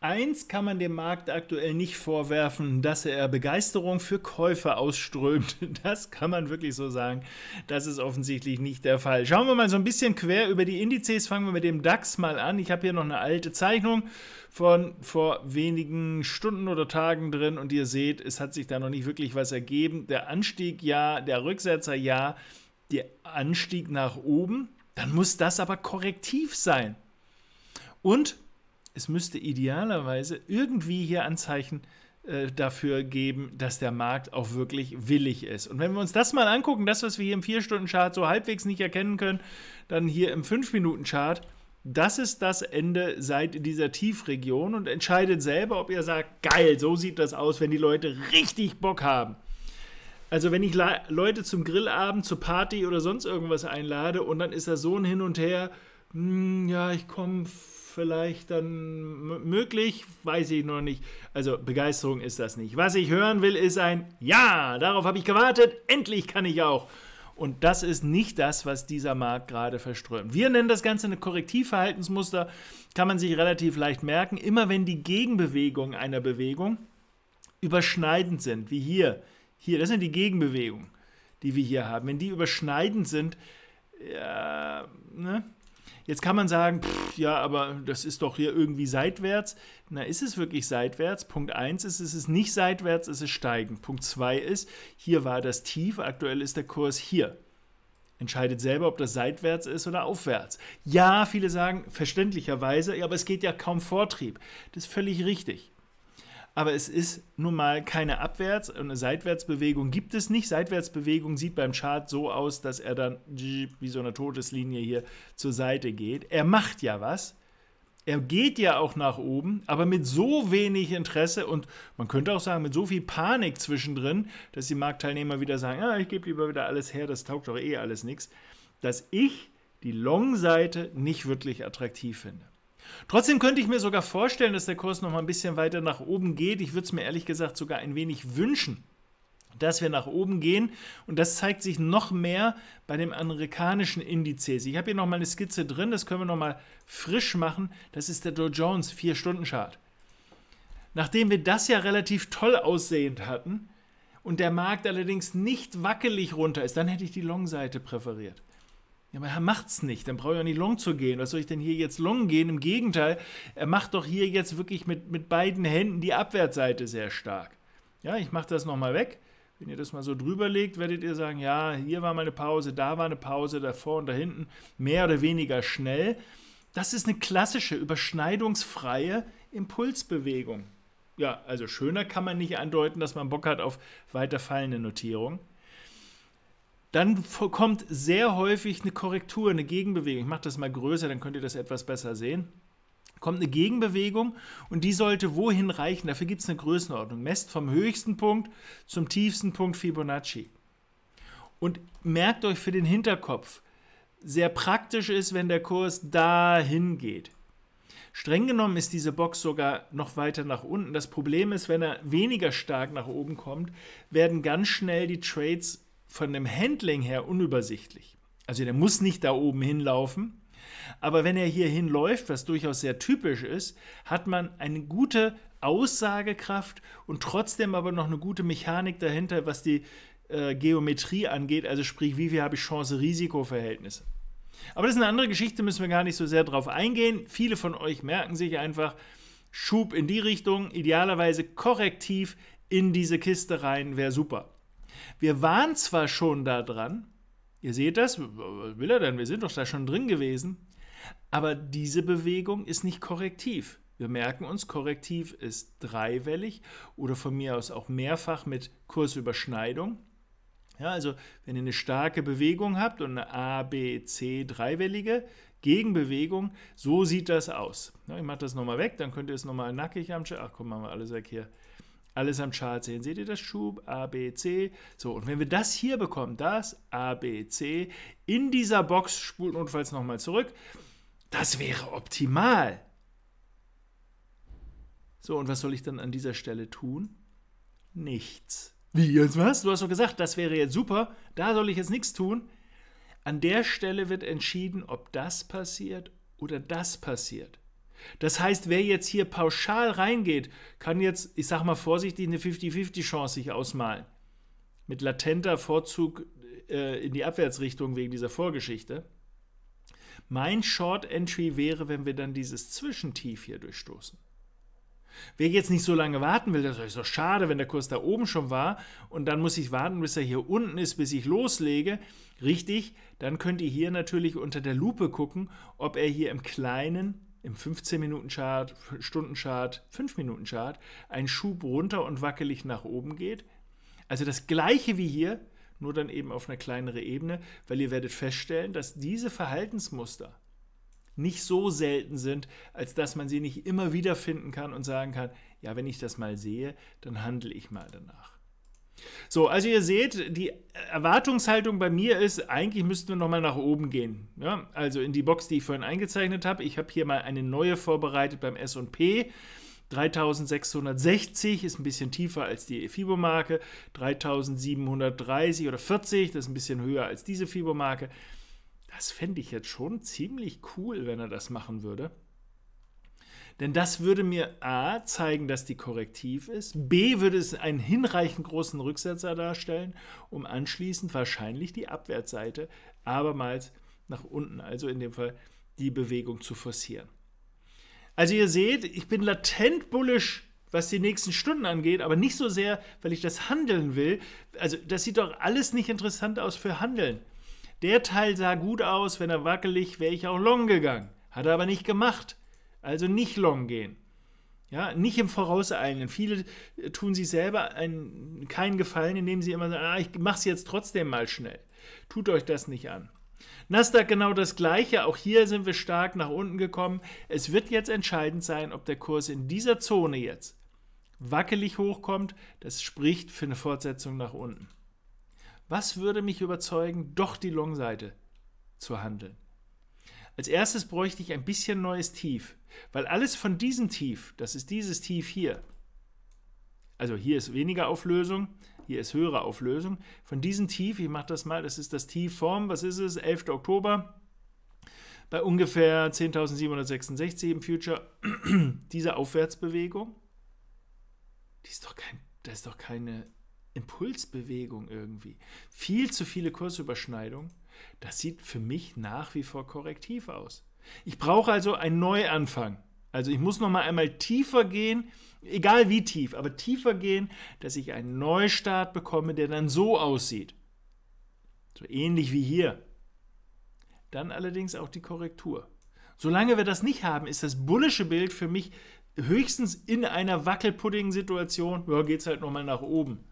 Eins kann man dem Markt aktuell nicht vorwerfen, dass er Begeisterung für Käufer ausströmt. Das kann man wirklich so sagen. Das ist offensichtlich nicht der Fall. Schauen wir mal so ein bisschen quer über die Indizes. Fangen wir mit dem DAX mal an. Ich habe hier noch eine alte Zeichnung von vor wenigen Stunden oder Tagen drin und ihr seht, es hat sich da noch nicht wirklich was ergeben. Der Anstieg ja, der Rücksetzer ja, der Anstieg nach oben. Dann muss das aber korrektiv sein. Und es müsste idealerweise irgendwie hier Anzeichen äh, dafür geben, dass der Markt auch wirklich willig ist. Und wenn wir uns das mal angucken, das, was wir hier im 4-Stunden-Chart so halbwegs nicht erkennen können, dann hier im 5-Minuten-Chart, das ist das Ende seit dieser Tiefregion und entscheidet selber, ob ihr sagt, geil, so sieht das aus, wenn die Leute richtig Bock haben. Also wenn ich Leute zum Grillabend, zur Party oder sonst irgendwas einlade und dann ist da so ein Hin und Her, hm, ja, ich komme vielleicht dann möglich, weiß ich noch nicht. Also Begeisterung ist das nicht. Was ich hören will, ist ein Ja, darauf habe ich gewartet, endlich kann ich auch. Und das ist nicht das, was dieser Markt gerade verströmt. Wir nennen das Ganze ein Korrektivverhaltensmuster, kann man sich relativ leicht merken. Immer wenn die Gegenbewegungen einer Bewegung überschneidend sind, wie hier, hier, das sind die Gegenbewegungen, die wir hier haben, wenn die überschneidend sind, ja, ne, Jetzt kann man sagen, pff, ja, aber das ist doch hier irgendwie seitwärts. Na, ist es wirklich seitwärts? Punkt 1 ist, es ist nicht seitwärts, es ist steigend. Punkt 2 ist, hier war das Tief, aktuell ist der Kurs hier. Entscheidet selber, ob das seitwärts ist oder aufwärts. Ja, viele sagen verständlicherweise, ja, aber es geht ja kaum Vortrieb. Das ist völlig richtig aber es ist nun mal keine Abwärts- und eine Seitwärtsbewegung gibt es nicht. Seitwärtsbewegung sieht beim Chart so aus, dass er dann wie so eine Todeslinie hier zur Seite geht. Er macht ja was. Er geht ja auch nach oben, aber mit so wenig Interesse und man könnte auch sagen, mit so viel Panik zwischendrin, dass die Marktteilnehmer wieder sagen, ah, ich gebe lieber wieder alles her, das taugt doch eh alles nichts, dass ich die Long-Seite nicht wirklich attraktiv finde. Trotzdem könnte ich mir sogar vorstellen, dass der Kurs noch mal ein bisschen weiter nach oben geht. Ich würde es mir ehrlich gesagt sogar ein wenig wünschen, dass wir nach oben gehen. Und das zeigt sich noch mehr bei dem amerikanischen Indizes. Ich habe hier noch mal eine Skizze drin, das können wir noch mal frisch machen. Das ist der Dow Jones 4-Stunden-Chart. Nachdem wir das ja relativ toll aussehend hatten und der Markt allerdings nicht wackelig runter ist, dann hätte ich die Long-Seite präferiert. Ja, aber er macht's nicht. Dann brauche ich auch nicht long zu gehen. Was soll ich denn hier jetzt long gehen? Im Gegenteil, er macht doch hier jetzt wirklich mit, mit beiden Händen die Abwärtsseite sehr stark. Ja, ich mache das nochmal weg. Wenn ihr das mal so drüber legt, werdet ihr sagen, ja, hier war mal eine Pause, da war eine Pause, davor und da hinten, mehr oder weniger schnell. Das ist eine klassische, überschneidungsfreie Impulsbewegung. Ja, also schöner kann man nicht andeuten, dass man Bock hat auf weiterfallende Notierungen. Dann kommt sehr häufig eine Korrektur, eine Gegenbewegung. Ich mache das mal größer, dann könnt ihr das etwas besser sehen kommt eine Gegenbewegung und die sollte wohin reichen. Dafür gibt es eine Größenordnung. Messt vom höchsten Punkt zum tiefsten Punkt Fibonacci. Und merkt euch für den Hinterkopf, sehr praktisch ist, wenn der Kurs dahin geht. Streng genommen ist diese Box sogar noch weiter nach unten. Das Problem ist, wenn er weniger stark nach oben kommt, werden ganz schnell die Trades von dem Handling her unübersichtlich. Also der muss nicht da oben hinlaufen, aber wenn er hier hinläuft, was durchaus sehr typisch ist, hat man eine gute Aussagekraft und trotzdem aber noch eine gute Mechanik dahinter, was die äh, Geometrie angeht, also sprich, wie viel habe ich Chance-Risiko-Verhältnisse. Aber das ist eine andere Geschichte, müssen wir gar nicht so sehr drauf eingehen. Viele von euch merken sich einfach, Schub in die Richtung, idealerweise korrektiv in diese Kiste rein, wäre super. Wir waren zwar schon da dran, ihr seht das, was will er denn? Wir sind doch da schon drin gewesen, aber diese Bewegung ist nicht korrektiv. Wir merken uns, korrektiv ist dreiwellig oder von mir aus auch mehrfach mit Kursüberschneidung. Ja, also wenn ihr eine starke Bewegung habt und eine A, B, C dreiwellige Gegenbewegung, so sieht das aus. Ja, ich mache das nochmal weg, dann könnt ihr es nochmal nackig am Ach, komm, machen wir alles weg hier alles am Chart sehen. Seht ihr das Schub? A, B, C. So, und wenn wir das hier bekommen, das A, B, C, in dieser Box spulen notfalls nochmal zurück, das wäre optimal. So, und was soll ich dann an dieser Stelle tun? Nichts. Wie jetzt was? Du hast doch gesagt, das wäre jetzt super, da soll ich jetzt nichts tun. An der Stelle wird entschieden, ob das passiert oder das passiert. Das heißt, wer jetzt hier pauschal reingeht, kann jetzt, ich sag mal vorsichtig, eine 50-50-Chance sich ausmalen. Mit latenter Vorzug äh, in die Abwärtsrichtung wegen dieser Vorgeschichte. Mein Short Entry wäre, wenn wir dann dieses Zwischentief hier durchstoßen. Wer jetzt nicht so lange warten will, das ist doch schade, wenn der Kurs da oben schon war und dann muss ich warten, bis er hier unten ist, bis ich loslege. Richtig, dann könnt ihr hier natürlich unter der Lupe gucken, ob er hier im Kleinen im 15-Minuten-Chart, Stunden-Chart, 5-Minuten-Chart ein Schub runter und wackelig nach oben geht. Also das gleiche wie hier, nur dann eben auf einer kleineren Ebene, weil ihr werdet feststellen, dass diese Verhaltensmuster nicht so selten sind, als dass man sie nicht immer wieder finden kann und sagen kann, ja, wenn ich das mal sehe, dann handle ich mal danach. So, also ihr seht, die Erwartungshaltung bei mir ist, eigentlich müssten wir nochmal nach oben gehen. Ja? Also in die Box, die ich vorhin eingezeichnet habe. Ich habe hier mal eine neue vorbereitet beim S&P. 3660 ist ein bisschen tiefer als die Fibomarke. 3730 oder 40, das ist ein bisschen höher als diese Fibomarke. Das fände ich jetzt schon ziemlich cool, wenn er das machen würde. Denn das würde mir A zeigen, dass die korrektiv ist, B würde es einen hinreichend großen Rücksetzer darstellen, um anschließend wahrscheinlich die Abwärtsseite abermals nach unten, also in dem Fall die Bewegung zu forcieren. Also ihr seht, ich bin latent bullisch, was die nächsten Stunden angeht, aber nicht so sehr, weil ich das handeln will. Also das sieht doch alles nicht interessant aus für Handeln. Der Teil sah gut aus, wenn er wackelig, wäre ich auch long gegangen. Hat er aber nicht gemacht. Also nicht long gehen. Ja, nicht im Vorauseilen. Viele tun sich selber einen, keinen Gefallen, indem sie immer sagen, ah, ich mache es jetzt trotzdem mal schnell. Tut euch das nicht an. Nasdaq genau das gleiche, auch hier sind wir stark nach unten gekommen. Es wird jetzt entscheidend sein, ob der Kurs in dieser Zone jetzt wackelig hochkommt. Das spricht für eine Fortsetzung nach unten. Was würde mich überzeugen, doch die Long-Seite zu handeln? Als erstes bräuchte ich ein bisschen neues Tief, weil alles von diesem Tief, das ist dieses Tief hier, also hier ist weniger Auflösung, hier ist höhere Auflösung. Von diesem Tief, ich mache das mal, das ist das Tief vom, was ist es, 11. Oktober, bei ungefähr 10.766 im Future, diese Aufwärtsbewegung, die ist doch kein, das ist doch keine Impulsbewegung irgendwie. Viel zu viele Kursüberschneidungen. Das sieht für mich nach wie vor korrektiv aus. Ich brauche also einen Neuanfang. Also ich muss noch mal einmal tiefer gehen, egal wie tief, aber tiefer gehen, dass ich einen Neustart bekomme, der dann so aussieht. So ähnlich wie hier. Dann allerdings auch die Korrektur. Solange wir das nicht haben, ist das bullische Bild für mich höchstens in einer Wackelpudding-Situation, ja, geht es halt nochmal nach oben.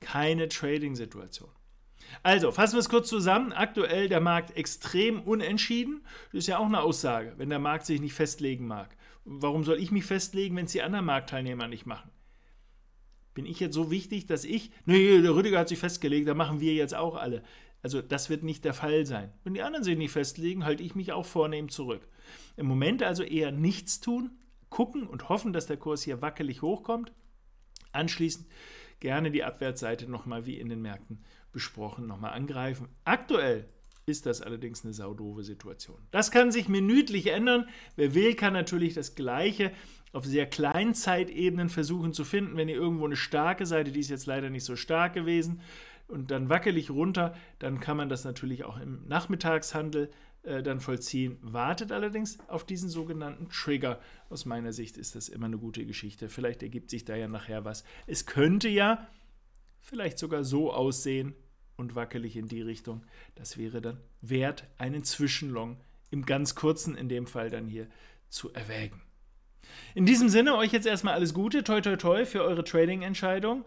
Keine Trading-Situation. Also, fassen wir es kurz zusammen. Aktuell der Markt extrem unentschieden. Das ist ja auch eine Aussage, wenn der Markt sich nicht festlegen mag. Warum soll ich mich festlegen, wenn es die anderen Marktteilnehmer nicht machen? Bin ich jetzt so wichtig, dass ich, nee, der Rüdiger hat sich festgelegt, da machen wir jetzt auch alle. Also das wird nicht der Fall sein. Wenn die anderen sich nicht festlegen, halte ich mich auch vornehm zurück. Im Moment also eher nichts tun, gucken und hoffen, dass der Kurs hier wackelig hochkommt. Anschließend gerne die Abwärtsseite nochmal wie in den Märkten besprochen, nochmal angreifen. Aktuell ist das allerdings eine saudove Situation. Das kann sich minütlich ändern. Wer will, kann natürlich das Gleiche auf sehr kleinen Zeitebenen versuchen zu finden. Wenn ihr irgendwo eine starke Seite, die ist jetzt leider nicht so stark gewesen, und dann wackelig runter, dann kann man das natürlich auch im Nachmittagshandel äh, dann vollziehen, wartet allerdings auf diesen sogenannten Trigger. Aus meiner Sicht ist das immer eine gute Geschichte. Vielleicht ergibt sich da ja nachher was. Es könnte ja vielleicht sogar so aussehen und wackelig in die Richtung. Das wäre dann wert, einen Zwischenlong im ganz kurzen in dem Fall dann hier zu erwägen. In diesem Sinne euch jetzt erstmal alles Gute, toi toi toi für eure Trading-Entscheidung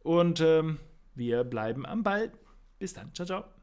und ähm, wir bleiben am Ball. Bis dann, ciao ciao.